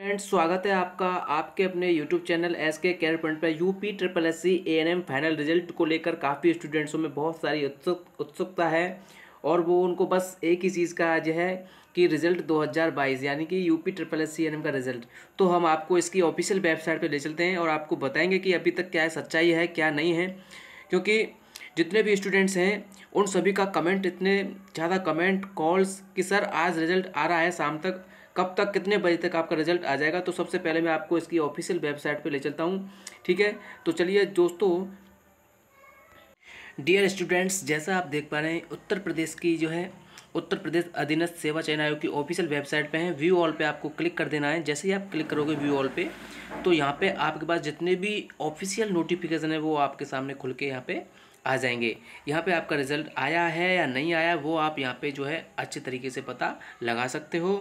friends स्वागत है आपका आपके अपने YouTube channel S K care point पर U P triple S C A N M final result को लेकर काफ़ी स्टूडेंट्सों में बहुत सारी उत्सुक उत्सुकता है और वो उनको बस एक ही चीज़ का आज है कि रिजल्ट 2022 यानी कि U P triple S C N M का रिजल्ट तो हम आपको इसकी ऑफिशियल वेबसाइट पर ले चलते हैं और आपको बताएंगे कि अभी तक क्या सच्चाई है क्या नहीं है क्योंकि जितने भी स्टूडेंट्स हैं उन सभी का कमेंट इतने ज़्यादा कमेंट कॉल्स कि सर आज रिजल्ट आ रहा है शाम तक कब तक कितने बजे तक आपका रिजल्ट आ जाएगा तो सबसे पहले मैं आपको इसकी ऑफिशियल वेबसाइट पर ले चलता हूँ ठीक है तो चलिए दोस्तों डियर स्टूडेंट्स जैसा आप देख पा रहे हैं उत्तर प्रदेश की जो है उत्तर प्रदेश अधीनस्थ सेवा चयन आयोग की ऑफिशियल वेबसाइट पे है व्यू ऑल पे आपको क्लिक कर देना है जैसे ही आप क्लिक करोगे व्यू ऑल पे तो यहाँ पे आपके पास जितने भी ऑफिशियल नोटिफिकेशन है वो आपके सामने खुल के यहाँ पे आ जाएंगे यहाँ पे आपका रिजल्ट आया है या नहीं आया वो आप यहाँ पर जो है अच्छे तरीके से पता लगा सकते हो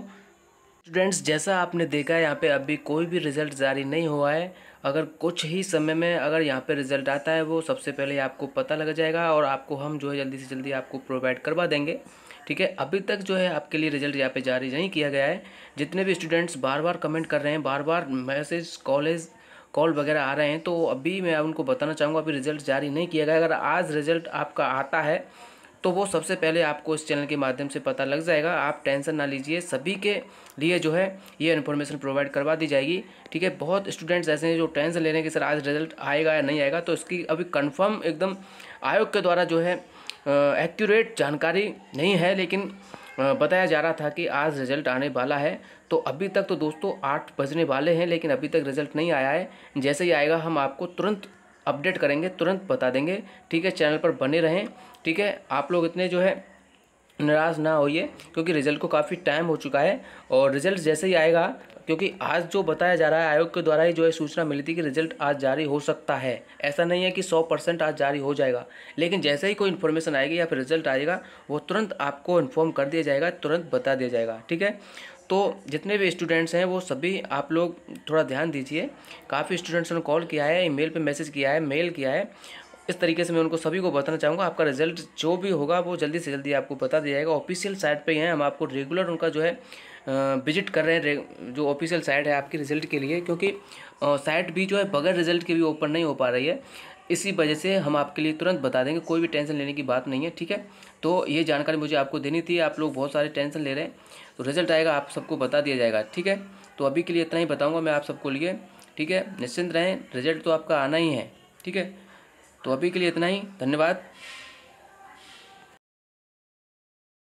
स्टूडेंट्स जैसा आपने देखा यहाँ पे अभी कोई भी रिज़ल्ट जारी नहीं हुआ है अगर कुछ ही समय में अगर यहाँ पे रिज़ल्ट आता है वो सबसे पहले आपको पता लग जाएगा और आपको हम जो है जल्दी से जल्दी आपको प्रोवाइड करवा देंगे ठीक है अभी तक जो है आपके लिए रिज़ल्ट यहाँ पे जारी नहीं किया गया है जितने भी स्टूडेंट्स बार बार कमेंट कर रहे हैं बार बार मैसेज कॉलेज कॉल वगैरह आ रहे हैं तो अभी मैं उनको बताना चाहूँगा अभी रिज़ल्ट जारी नहीं किया गया अगर आज रिज़ल्ट आपका आता है तो वो सबसे पहले आपको इस चैनल के माध्यम से पता लग जाएगा आप टेंशन ना लीजिए सभी के लिए जो है ये इन्फॉर्मेशन प्रोवाइड करवा दी जाएगी ठीक है बहुत स्टूडेंट्स ऐसे हैं जो टेंशन ले रहे हैं कि सर आज रिजल्ट आएगा या नहीं आएगा तो इसकी अभी कन्फर्म एकदम आयोग के द्वारा जो है एक्यूरेट जानकारी नहीं है लेकिन बताया जा रहा था कि आज रिजल्ट आने वाला है तो अभी तक तो दोस्तों आठ बजने वाले हैं लेकिन अभी तक रिजल्ट नहीं आया है जैसे ही आएगा हम आपको तुरंत अपडेट करेंगे तुरंत बता देंगे ठीक है चैनल पर बने रहें ठीक है आप लोग इतने जो है नाराज ना होइए क्योंकि रिजल्ट को काफ़ी टाइम हो चुका है और रिजल्ट जैसे ही आएगा क्योंकि आज जो बताया जा रहा है आयोग के द्वारा ही जो है सूचना मिली थी कि रिजल्ट आज जारी हो सकता है ऐसा नहीं है कि 100 परसेंट आज जारी हो जाएगा लेकिन जैसे ही कोई इन्फॉर्मेशन आएगी या फिर रिजल्ट आएगा वो तुरंत आपको इन्फॉर्म कर दिया जाएगा तुरंत बता दिया जाएगा ठीक है तो जितने भी स्टूडेंट्स हैं वो सभी आप लोग थोड़ा ध्यान दीजिए काफ़ी स्टूडेंट्स ने कॉल किया है ईमेल पे मैसेज किया है मेल किया है इस तरीके से मैं उनको सभी को बताना चाहूँगा आपका रिजल्ट जो भी होगा वो जल्दी से जल्दी आपको बता दिया जाएगा ऑफिशियल साइट पर ही हैं हम आपको रेगुलर उनका जो है विजिट कर रहे हैं जो ऑफिशियल साइट है आपकी रिजल्ट के लिए क्योंकि साइट भी जो है बगैर रिजल्ट के भी ओपन नहीं हो पा रही है इसी वजह से हम आपके लिए तुरंत बता देंगे कोई भी टेंशन लेने की बात नहीं है ठीक है तो ये जानकारी मुझे आपको देनी थी आप लोग बहुत सारे टेंशन ले रहे हैं तो रिजल्ट आएगा आप सबको बता दिया जाएगा ठीक है तो अभी के लिए इतना ही बताऊँगा मैं आप सबको लिए ठीक है निश्चिंत रहें रिजल्ट तो आपका आना ही है ठीक है तो अभी के लिए इतना ही धन्यवाद